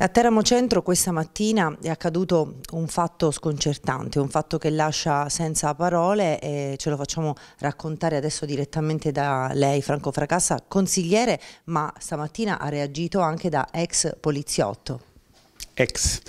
A Teramo Centro questa mattina è accaduto un fatto sconcertante, un fatto che lascia senza parole e ce lo facciamo raccontare adesso direttamente da lei, Franco Fracassa, consigliere, ma stamattina ha reagito anche da ex poliziotto. Ex.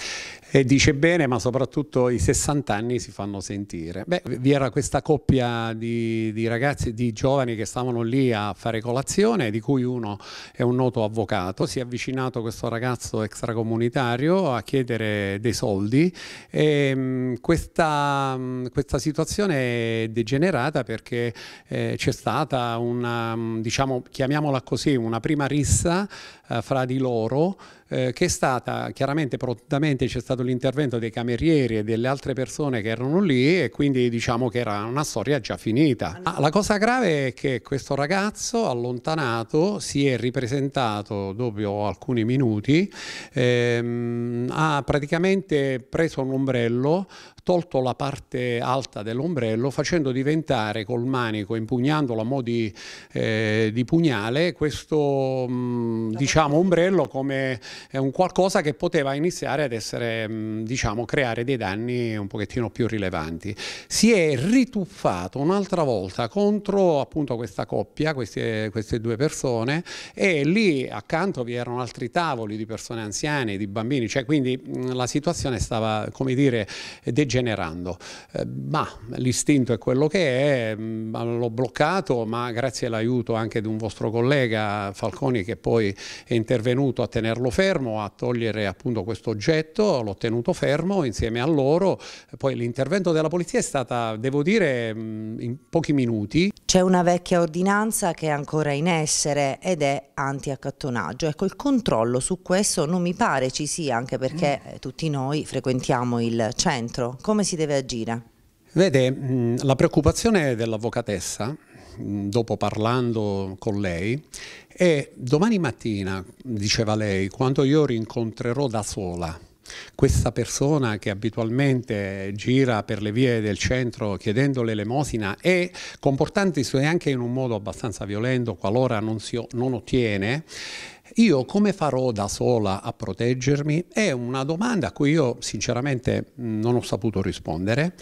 E dice bene, ma soprattutto i 60 anni si fanno sentire. Beh, vi era questa coppia di, di, ragazzi, di giovani che stavano lì a fare colazione, di cui uno è un noto avvocato. Si è avvicinato questo ragazzo extracomunitario a chiedere dei soldi e mh, mm, questa, mh, mm, questa, situazione è degenerata perché eh, c'è stata una, mm, diciamo, chiamiamola così, una prima rissa eh, fra di loro eh, che è stata chiaramente prontamente c'è stato l'intervento dei camerieri e delle altre persone che erano lì e quindi diciamo che era una storia già finita. Ma ah, la cosa grave è che questo ragazzo allontanato si è ripresentato dopo alcuni minuti, ehm, ha praticamente preso un ombrello, tolto la parte alta dell'ombrello facendo diventare col manico, impugnandolo a mo' di, eh, di pugnale, questo mh, mm, diciamo ombrello come è un qualcosa che poteva iniziare ad essere, mm, diciamo, creare dei danni un pochettino più rilevanti. Si è rituffato un'altra volta contro appunto questa coppia, queste, queste due persone, e lì accanto vi erano altri tavoli di persone anziane, di bambini, cioè quindi mm, la situazione stava, come dire, degenerando. Eh, ma l'istinto è quello che è, mm, l'ho bloccato, ma grazie all'aiuto anche di un vostro collega Falconi che poi è intervenuto a tenerlo fermo, fermo a togliere appunto questo oggetto, l'ho tenuto fermo insieme a loro, poi l'intervento della polizia è stata, devo dire, in pochi minuti. C'è una vecchia ordinanza che è ancora in essere ed è anti-accattonaggio. Ecco, il controllo su questo non mi pare ci sia, anche perché mm. eh, tutti noi frequentiamo il centro. Come si deve agire? Vede, la preoccupazione dell'avvocatessa dopo parlando con lei, e domani mattina, diceva lei, quando io rincontrerò da sola questa persona che abitualmente gira per le vie del centro chiedendo l'elemosina e comportandosi anche in un modo abbastanza violento qualora non, si, non ottiene, io come farò da sola a proteggermi? È una domanda a cui io sinceramente non ho saputo rispondere.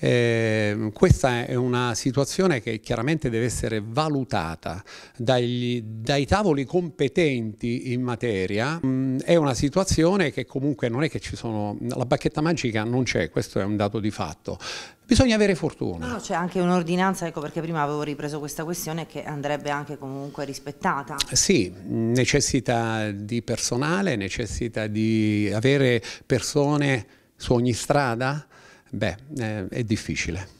Eh, questa è una situazione che chiaramente deve essere valutata dagli, dai tavoli competenti in materia. Mm, è una situazione che comunque non è che ci sono, la bacchetta magica non c'è, questo è un dato di fatto. Bisogna avere fortuna. No, c'è anche un'ordinanza, ecco perché prima avevo ripreso questa questione, che andrebbe anche comunque rispettata. Eh, sì, necessità di personale, necessità di avere persone su ogni strada, beh, eh, è difficile.